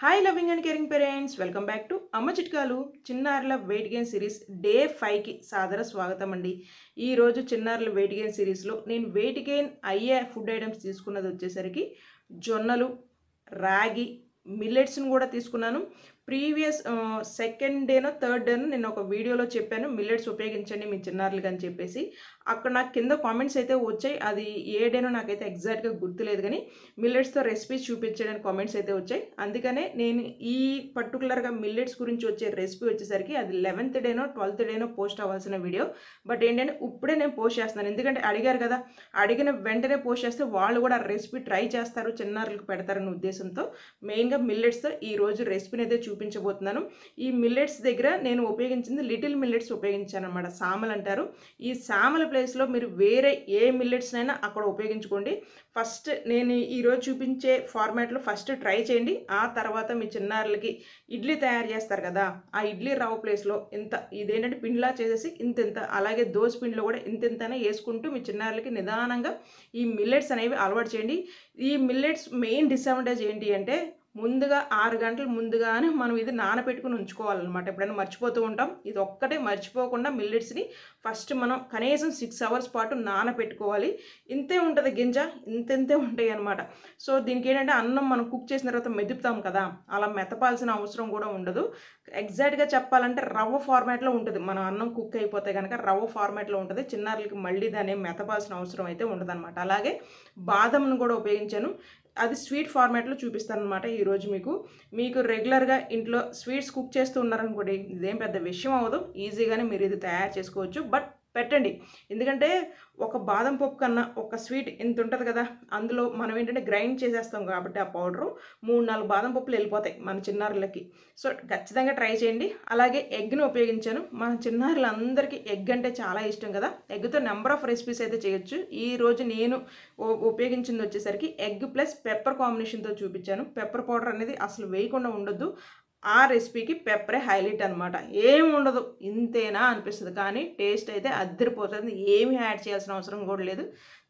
hi loving and caring parents welcome back to అమ్మ చిట్కాలు చిన్నారుల వెయిట్ గెయిన్ సిరీస్ డే ఫైవ్కి సాదర స్వాగతం అండి ఈరోజు చిన్నారుల వెయిట్ గెయిన్ సిరీస్లో నేను వెయిట్ గెయిన్ అయ్యే ఫుడ్ ఐటమ్స్ తీసుకున్నది వచ్చేసరికి జొన్నలు రాగి మిల్లెట్స్ని కూడా తీసుకున్నాను ప్రీవియస్ సెకండ్ డేనో థర్డ్ డేనో నేను ఒక వీడియోలో చెప్పాను మిల్లెట్స్ ఉపయోగించండి మీ చిన్నారులుగా అని చెప్పేసి అక్కడ నాకు కింద కామెంట్స్ అయితే వచ్చాయి అది ఏ డేనో నాకైతే ఎగ్జాక్ట్గా గుర్తులేదు కానీ మిల్లెట్స్తో రెసిపీస్ చూపించడానికి కామెంట్స్ అయితే వచ్చాయి అందుకనే నేను ఈ పర్టికులర్గా మిల్లెట్స్ గురించి వచ్చే రెసిపీ వచ్చేసరికి అది లెవెన్త్ డేనో ట్వెల్త్ డేనో పోస్ట్ అవ్వాల్సిన వీడియో బట్ ఏంటంటే ఇప్పుడే నేను పోస్ట్ చేస్తున్నాను ఎందుకంటే అడిగారు కదా అడిగిన వెంటనే పోస్ట్ చేస్తే వాళ్ళు కూడా రెసిపీ ట్రై చేస్తారు చిన్నారులకు పెడతారనే ఉద్దేశంతో మెయిన్గా మిల్లెట్స్తో ఈరోజు రెసిపీని అయితే చూ చూపించబోతున్నాను ఈ మిల్లెట్స్ దగ్గర నేను ఉపయోగించింది లిటిల్ మిల్లెట్స్ ఉపయోగించాను అనమాట సామలు అంటారు ఈ సామల ప్లేస్లో మీరు వేరే ఏ మిల్లెట్స్నైనా అక్కడ ఉపయోగించుకోండి ఫస్ట్ నేను ఈరోజు చూపించే ఫార్మాట్లో ఫస్ట్ ట్రై చేయండి ఆ తర్వాత మీ చిన్నారులకి ఇడ్లీ తయారు చేస్తారు కదా ఆ ఇడ్లీ రవ్వ ప్లేస్లో ఇంత ఇదేంటంటే పిండిలా చేసేసి ఇంత ఇంత అలాగే దోశ పిండిలో కూడా ఇంత ఇంతనే వేసుకుంటూ మీ చిన్నారులకి నిదానంగా ఈ మిల్లెట్స్ అనేవి అలవాటు చేయండి ఈ మిల్లెట్స్ మెయిన్ డిసడ్వాంటేజ్ ఏంటి అంటే ముందుగా ఆరు గంటలు ముందుగానే మనం ఇది నానబెట్టుకుని ఉంచుకోవాలన్నమాట ఎప్పుడైనా మర్చిపోతూ ఉంటాం ఇది ఒక్కటే మర్చిపోకుండా మిల్లెట్స్ని ఫస్ట్ మనం కనీసం సిక్స్ అవర్స్ పాటు నానబెట్టుకోవాలి ఇంతే ఉంటుంది గింజ ఇంతెంతే ఉంటాయి అనమాట సో దీనికి ఏంటంటే అన్నం మనం కుక్ చేసిన తర్వాత మెదుపుతాం కదా అలా మెతపాల్సిన అవసరం కూడా ఉండదు ఎగ్జాక్ట్గా చెప్పాలంటే రవ్వ ఫార్మాట్లో ఉంటుంది మనం అన్నం కుక్ అయిపోతే కనుక రవ్వ ఫార్మాట్లో ఉంటుంది చిన్నారులకి మళ్ళీ దాన్ని మెతపాల్సిన అవసరం అయితే ఉండదన్నమాట అలాగే బాదంను కూడా ఉపయోగించాను అది స్వీట్ ఫార్మాట్లో చూపిస్తాను అనమాట ఈరోజు మీకు మీకు రెగ్యులర్గా ఇంట్లో స్వీట్స్ కుక్ చేస్తూ ఉన్నారనుకోండి ఇదేం పెద్ద విషయం అవ్వదు ఈజీగానే మీరు ఇది తయారు చేసుకోవచ్చు బట్ పెట్టండి ఎందుకంటే ఒక బాదం పప్పు కన్నా ఒక స్వీట్ ఇంత ఉంటుంది కదా అందులో మనం ఏంటంటే గ్రైండ్ చేసేస్తాం కాబట్టి ఆ పౌడరు మూడు నాలుగు బాదం పప్పులు వెళ్ళిపోతాయి మన చిన్నారులకి సో ఖచ్చితంగా ట్రై చేయండి అలాగే ఎగ్ను ఉపయోగించాను మన చిన్నారులందరికీ ఎగ్ అంటే చాలా ఇష్టం కదా ఎగ్తో నెంబర్ ఆఫ్ రెసిపీస్ అయితే చేయొచ్చు ఈ రోజు నేను ఉపయోగించింది వచ్చేసరికి ఎగ్ ప్లస్ పెప్పర్ కాంబినేషన్తో చూపించాను పెప్పర్ పౌడర్ అనేది అసలు వేయకుండా ఉండొద్దు ఆ రెసిపీకి పెప్పరే హైలైట్ అనమాట ఏమి ఉండదు ఇంతేనా అనిపిస్తుంది కానీ టేస్ట్ అయితే అద్దరిపోతుంది ఏమి యాడ్ చేయాల్సిన అవసరం కూడా లేదు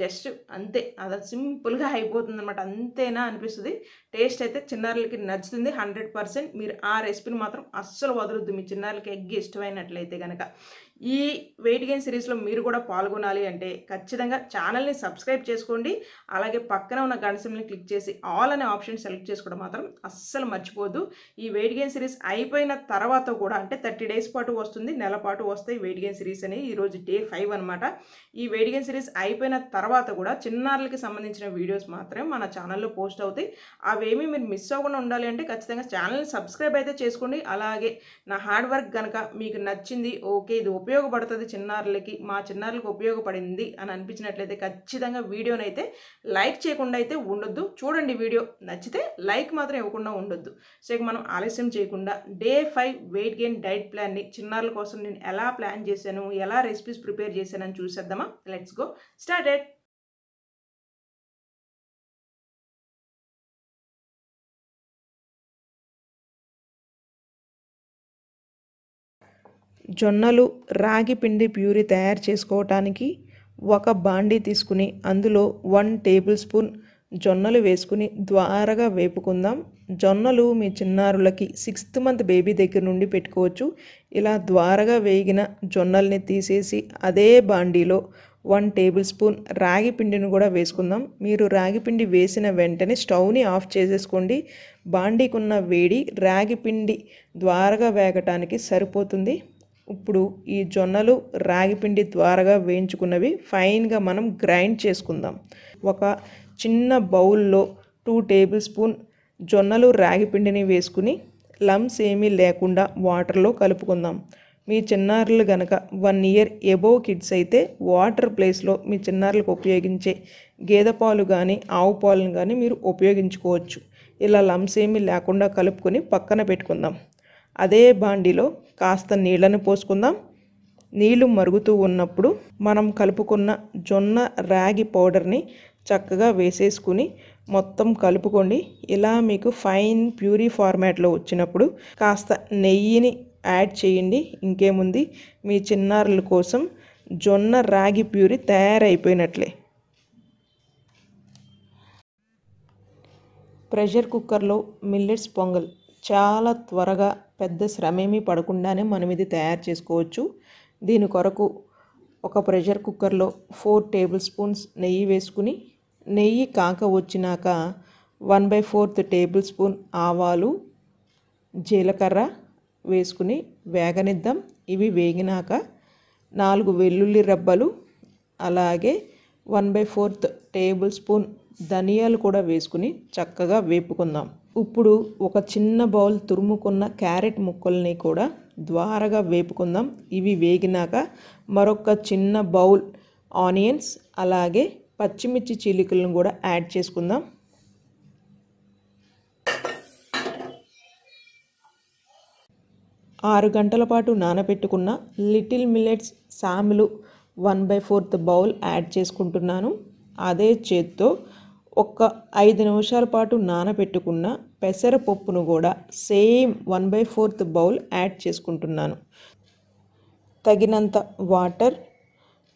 జస్ట్ అంతే అది సింపుల్గా అయిపోతుంది అనమాట అంతేనా అనిపిస్తుంది టేస్ట్ అయితే చిన్నారులకి నచ్చుతుంది హండ్రెడ్ పర్సెంట్ మీరు ఆ రెసిపీని మాత్రం అస్సలు వదలొద్దు మీ చిన్నారులకి ఎగ్ ఇష్టమైనట్లయితే కనుక ఈ వెయిట్ గెయిన్ సిరీస్లో మీరు కూడా పాల్గొనాలి అంటే ఖచ్చితంగా ఛానల్ని సబ్స్క్రైబ్ చేసుకోండి అలాగే పక్కన ఉన్న గణసింని క్లిక్ చేసి ఆల్ అనే ఆప్షన్ సెలెక్ట్ చేసుకోవడం మాత్రం అస్సలు మర్చిపోద్దు ఈ వెయిట్ గెయిన్ సిరీస్ అయిపోయిన తర్వాత కూడా అంటే థర్టీ డేస్ పాటు వస్తుంది నెల పాటు వస్తాయి వెయిట్ గెయిన్ సిరీస్ అని ఈరోజు డే ఫైవ్ అనమాట ఈ వెయిట్ గెయిన్ సిరీస్ అయిపోయిన తర్వాత కూడా చిన్నారులకి సంబంధించిన వీడియోస్ మాత్రమే మన ఛానల్లో పోస్ట్ అవుతాయి అవేమీ మీరు మిస్ అవ్వకుండా ఉండాలి అంటే ఖచ్చితంగా ఛానల్ని సబ్స్క్రైబ్ అయితే చేసుకోండి అలాగే నా హార్డ్ వర్క్ కనుక మీకు నచ్చింది ఓకే ఇది ఉపయోగపడుతుంది చిన్నారులకి మా చిన్నారులకు ఉపయోగపడింది అని అనిపించినట్లయితే ఖచ్చితంగా వీడియోని అయితే లైక్ చేయకుండా అయితే ఉండొద్దు చూడండి వీడియో నచ్చితే లైక్ మాత్రం ఇవ్వకుండా ఉండొద్దు సో ఇక మనం ఆలస్యం చేయకుండా day five weight gain diet ప్లాన్ని చిన్నారుల కోసం నేను ఎలా ప్లాన్ చేశాను ఎలా రెసిపీస్ ప్రిపేర్ చేశానని చూసేద్దామా లెట్స్ గో స్టార్టెడ్ జొన్నలు రాగి పిండి ప్యూరీ తయారు చేసుకోవటానికి ఒక బాండీ తీసుకుని అందులో వన్ టేబుల్ స్పూన్ జొన్నలు వేసుకుని ద్వారగా వేపుకుందాం జొన్నలు మీ చిన్నారులకి సిక్స్త్ మంత్ బేబీ దగ్గర నుండి పెట్టుకోవచ్చు ఇలా ద్వారగా వేగిన జొన్నల్ని తీసేసి అదే బాండీలో వన్ టేబుల్ స్పూన్ రాగి పిండిని కూడా వేసుకుందాం మీరు రాగి పిండి వేసిన వెంటనే స్టవ్ని ఆఫ్ చేసేసుకోండి బాండీకున్న వేడి రాగి పిండి ద్వారగా వేగటానికి సరిపోతుంది ఇప్పుడు ఈ జొన్నలు రాగిపిండి ద్వారాగా వేయించుకున్నవి ఫైన్గా మనం గ్రైండ్ చేసుకుందాం ఒక చిన్న బౌల్లో టూ టేబుల్ స్పూన్ జొన్నలు రాగిపిండిని వేసుకుని లమ్స్ ఏమీ లేకుండా వాటర్లో కలుపుకుందాం మీ చిన్నారులు గనక వన్ ఇయర్ ఎబో కిడ్స్ అయితే వాటర్ ప్లేస్లో మీ చిన్నారులకు ఉపయోగించే గేదె పాలు కానీ ఆవు పాలను కానీ మీరు ఉపయోగించుకోవచ్చు ఇలా లమ్స్ ఏమీ లేకుండా కలుపుకొని పక్కన పెట్టుకుందాం అదే బాండిలో కాస్త నీళ్ళని పోసుకుందాం నీళ్లు మరుగుతూ ఉన్నప్పుడు మనం కలుపుకున్న జొన్న రాగి పౌడర్ని చక్కగా వేసేసుకుని మొత్తం కలుపుకోండి ఇలా మీకు ఫైన్ ప్యూరీ ఫార్మాట్లో వచ్చినప్పుడు కాస్త నెయ్యిని యాడ్ చేయండి ఇంకేముంది మీ చిన్నారుల కోసం జొన్న రాగి ప్యూరీ తయారైపోయినట్లే ప్రెషర్ కుక్కర్లో మిల్లెట్స్ పొంగల్ చాలా త్వరగా పెద్ద శ్రమేమీ పడకుండానే మనం ఇది తయారు చేసుకోవచ్చు దీని కొరకు ఒక ప్రెషర్ కుక్కర్లో ఫోర్ టేబుల్ స్పూన్స్ నెయ్యి వేసుకుని నెయ్యి కాక వచ్చినాక one by fourth tablespoon ఆవాలు జీలకర్ర వేసుకుని వేగనిద్దాం ఇవి వేగినాక నాలుగు వెల్లుల్లి రబ్బలు అలాగే one by fourth tablespoon ధనియాలు కూడా వేసుకుని చక్కగా వేపుకుందాం ఇప్పుడు ఒక చిన్న బౌల్ తురుముకున్న క్యారెట్ ముక్కల్ని కూడా ద్వారగా వేపుకుందాం ఇవి వేగినాక మరొక చిన్న బౌల్ ఆనియన్స్ అలాగే పచ్చిమిర్చి చిలుకలను కూడా యాడ్ చేసుకుందాం ఆరు గంటల పాటు నానబెట్టుకున్న లిటిల్ మిల్లెట్స్ సాములు one by fourth bowl add చేసుకుంటున్నాను అదే చేత్తో ఒక ఐదు నిమిషాల పాటు నానబెట్టుకున్న పెసరపప్పును కూడా same one by fourth bowl add చేసుకుంటున్నాను తగినంత వాటర్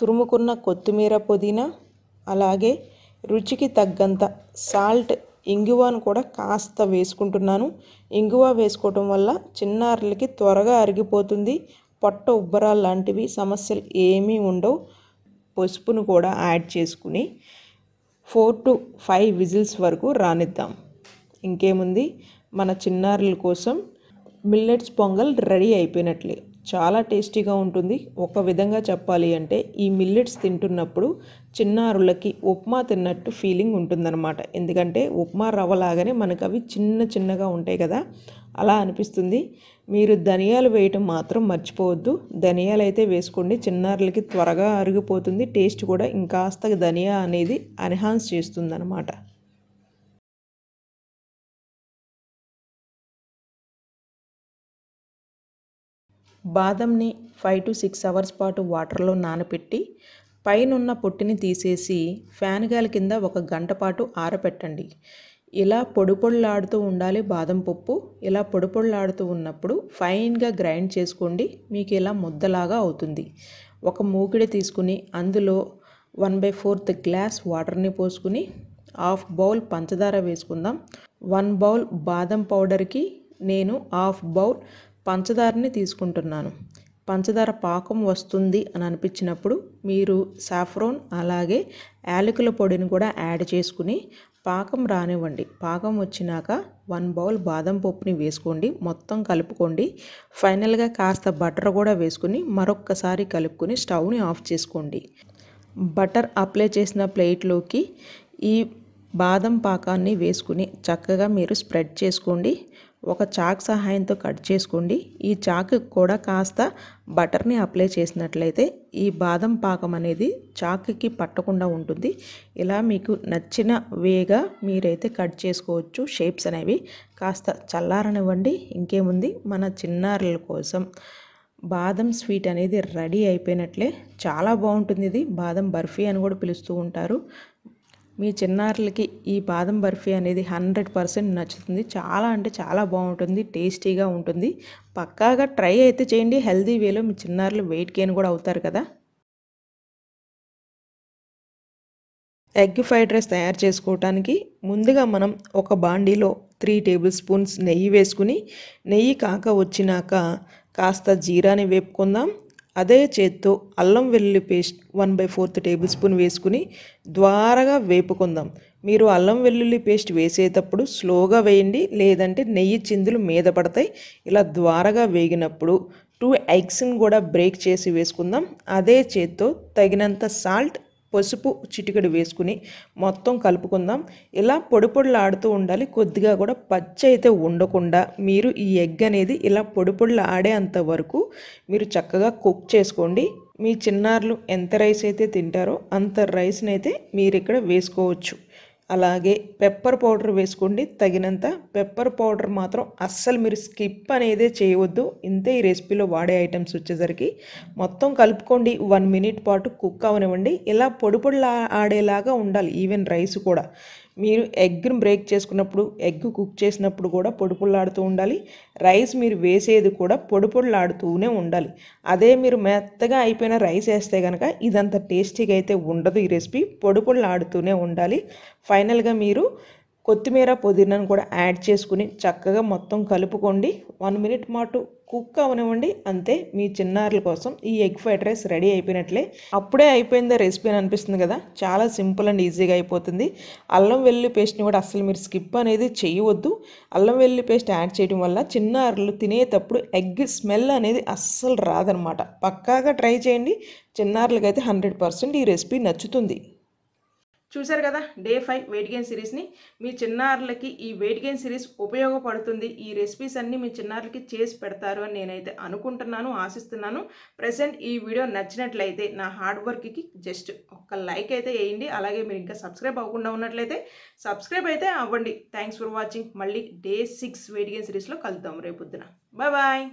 తురుముకున్న కొత్తిమీర పుదీనా అలాగే రుచికి తగ్గంత సాల్ట్ ఇంగువను కూడా కాస్త వేసుకుంటున్నాను ఇంగువ వేసుకోవటం వల్ల చిన్నారులకి త్వరగా అరిగిపోతుంది పొట్ట ఉబ్బరాలు లాంటివి సమస్యలు ఏమీ ఉండవు పసుపును కూడా యాడ్ చేసుకుని ఫోర్ టు ఫైవ్ విజిల్స్ వరకు రానిద్దాం ఇంకేముంది మన చిన్నారుల కోసం మిల్లెట్స్ పొంగల్ రెడీ అయిపోయినట్లే చాలా టేస్టీగా ఉంటుంది ఒక విధంగా చెప్పాలి అంటే ఈ మిల్లెట్స్ తింటున్నప్పుడు చిన్నారులకి ఉప్మా తిన్నట్టు ఫీలింగ్ ఉంటుందన్నమాట ఎందుకంటే ఉప్మా రవ్వలాగానే మనకు అవి చిన్న చిన్నగా ఉంటాయి కదా అలా అనిపిస్తుంది మీరు ధనియాలు వేయటం మాత్రం మర్చిపోవద్దు ధనియాలు అయితే వేసుకోండి చిన్నారులకి త్వరగా అరిగిపోతుంది టేస్ట్ కూడా ఇంకాస్త ధనియా అనేది ఎన్హాన్స్ చేస్తుంది బాదంని ఫైవ్ టు సిక్స్ అవర్స్ పాటు వాటర్లో నానపెట్టి పైనున్న పొట్టిని తీసేసి ఫ్యాన్ గాలి కింద ఒక గంట పాటు ఆరబెట్టండి ఇలా పొడి పొడులాడుతూ ఉండాలి బాదం పప్పు ఇలా పొడి పొడులాడుతూ ఉన్నప్పుడు ఫైన్గా గ్రైండ్ చేసుకోండి మీకు ఇలా ముద్దలాగా అవుతుంది ఒక మూకిడి తీసుకుని అందులో వన్ బై ఫోర్త్ గ్లాస్ వాటర్ని పోసుకుని హాఫ్ బౌల్ పంచదార వేసుకుందాం వన్ బౌల్ బాదం పౌడర్కి నేను హాఫ్ బౌల్ పంచదారని తీసుకుంటున్నాను పంచదార పాకం వస్తుంది అని అనిపించినప్పుడు మీరు సాఫ్రోన్ అలాగే యాలకుల పొడిని కూడా యాడ్ చేసుకుని పాకం రానివ్వండి పాకం వచ్చినాక వన్ బౌల్ బాదం పప్పుని వేసుకోండి మొత్తం కలుపుకోండి ఫైనల్గా కాస్త బటర్ కూడా వేసుకుని మరొక్కసారి కలుపుకొని స్టవ్ని ఆఫ్ చేసుకోండి బటర్ అప్లై చేసిన ప్లేట్లోకి ఈ బాదం పాకాన్ని వేసుకుని చక్కగా మీరు స్ప్రెడ్ చేసుకోండి ఒక చాక్ సహాయంతో కట్ చేసుకోండి ఈ చాకు కూడా కాస్త బటర్ని అప్లై చేసినట్లయితే ఈ బాదం పాకం అనేది చాకుకి పట్టకుండా ఉంటుంది ఇలా మీకు నచ్చిన వేగా మీరైతే కట్ చేసుకోవచ్చు షేప్స్ అనేవి కాస్త చల్లారనివ్వండి ఇంకేముంది మన చిన్నారుల కోసం బాదం స్వీట్ అనేది రెడీ అయిపోయినట్లే చాలా బాగుంటుంది ఇది బాదం బర్ఫీ అని కూడా పిలుస్తూ ఉంటారు మీ చిన్నారులకి ఈ బాదం బర్ఫీ అనేది హండ్రెడ్ పర్సెంట్ నచ్చుతుంది చాలా అంటే చాలా బాగుంటుంది టేస్టీగా ఉంటుంది పక్కాగా ట్రై అయితే చేయండి హెల్దీ వేలో మీ చిన్నారులు వెయిట్ గెయిన్ కూడా అవుతారు కదా ఎగ్ ఫ్రైడ్ రైస్ తయారు చేసుకోవటానికి ముందుగా మనం ఒక బాండీలో త్రీ టేబుల్ స్పూన్స్ నెయ్యి వేసుకుని నెయ్యి కాక వచ్చినాక కాస్త జీరాని వేపుకుందాం అదే చేత్తో అల్లం వెల్లుల్లి paste one by fourth tablespoon వేసుకుని ద్వారగా వేపుకుందాం మీరు అల్లం వెల్లుల్లి పేస్ట్ వేసేటప్పుడు స్లోగా వేయండి లేదంటే నెయ్యి చిందులు మీద పడతాయి ఇలా ద్వారగా వేగినప్పుడు టూ ఎగ్స్ని కూడా బ్రేక్ చేసి వేసుకుందాం అదే చేత్తో తగినంత సాల్ట్ పసుపు చిటికెడు వేసుకుని మొత్తం కలుపుకుందాం ఇలా పొడి పొడులాడుతూ ఉండాలి కొద్దిగా కూడా పచ్చ అయితే ఉండకుండా మీరు ఈ ఎగ్ అనేది ఇలా పొడి పొడులు ఆడేంత వరకు మీరు చక్కగా కుక్ చేసుకోండి మీ చిన్నారులు ఎంత రైస్ అయితే తింటారో అంత రైస్ని అయితే మీరు ఇక్కడ వేసుకోవచ్చు అలాగే పెప్పర్ పౌడర్ వేసుకోండి తగినంత పెప్పర్ పౌడర్ మాత్రం అస్సలు మీరు స్కిప్ అనేదే చేయవద్దు ఇంతే ఈ రెసిపీలో వాడే ఐటమ్స్ వచ్చేసరికి మొత్తం కలుపుకోండి వన్ మినిట్ పాటు కుక్ అవనివ్వండి ఇలా పొడి పొడిలా ఆడేలాగా ఉండాలి ఈవెన్ రైస్ కూడా మీరు ఎగ్ను బ్రేక్ చేసుకున్నప్పుడు ఎగ్ కుక్ చేసినప్పుడు కూడా పొడిపొడులాడుతూ ఉండాలి రైస్ మీరు వేసేది కూడా పొడిపొడులాడుతూనే ఉండాలి అదే మీరు మెత్తగా అయిపోయిన రైస్ వేస్తే కనుక ఇదంత టేస్టీగా అయితే ఉండదు ఈ రెసిపీ పొడిపొడులాడుతూనే ఉండాలి ఫైనల్గా మీరు కొత్తిమీర పుదీనాను కూడా యాడ్ చేసుకుని చక్కగా మొత్తం కలుపుకోండి వన్ మినిట్ మాటు కుక్ అవనివ్వండి అంతే మీ చిన్నారుల కోసం ఈ ఎగ్ ఫ్రైడ్ రైస్ రెడీ అయిపోయినట్లే అప్పుడే అయిపోయిందే రెసిపీ అని అనిపిస్తుంది కదా చాలా సింపుల్ అండ్ ఈజీగా అయిపోతుంది అల్లం వెల్లుల్లి పేస్ట్ని కూడా అస్సలు మీరు స్కిప్ అనేది చేయవద్దు అల్లం వెల్లుల్లి పేస్ట్ యాడ్ చేయడం వల్ల చిన్నారులు తినేటప్పుడు ఎగ్ స్మెల్ అనేది అస్సలు రాదనమాట పక్కాగా ట్రై చేయండి చిన్నారులకైతే హండ్రెడ్ పర్సెంట్ ఈ రెసిపీ నచ్చుతుంది చూశారు కదా డే ఫైవ్ వెయిట్ గెయిన్ సిరీస్ని మీ చిన్నారులకి ఈ వెయిట్ గెయిన్ సిరీస్ ఉపయోగపడుతుంది ఈ రెసిపీస్ అన్నీ మీ చిన్నారులకి చేసి పెడతారు అని నేనైతే అనుకుంటున్నాను ఆశిస్తున్నాను ప్రజెంట్ ఈ వీడియో నచ్చినట్లయితే నా హార్డ్ వర్క్కి జస్ట్ ఒక్క లైక్ అయితే వేయండి అలాగే మీరు ఇంకా సబ్స్క్రైబ్ అవ్వకుండా ఉన్నట్లయితే సబ్స్క్రైబ్ అయితే అవ్వండి థ్యాంక్స్ ఫర్ వాచింగ్ మళ్ళీ డే సిక్స్ వెయిట్ గెయిన్ సిరీస్లో కలుద్దాం రేపు పొద్దున బాయ్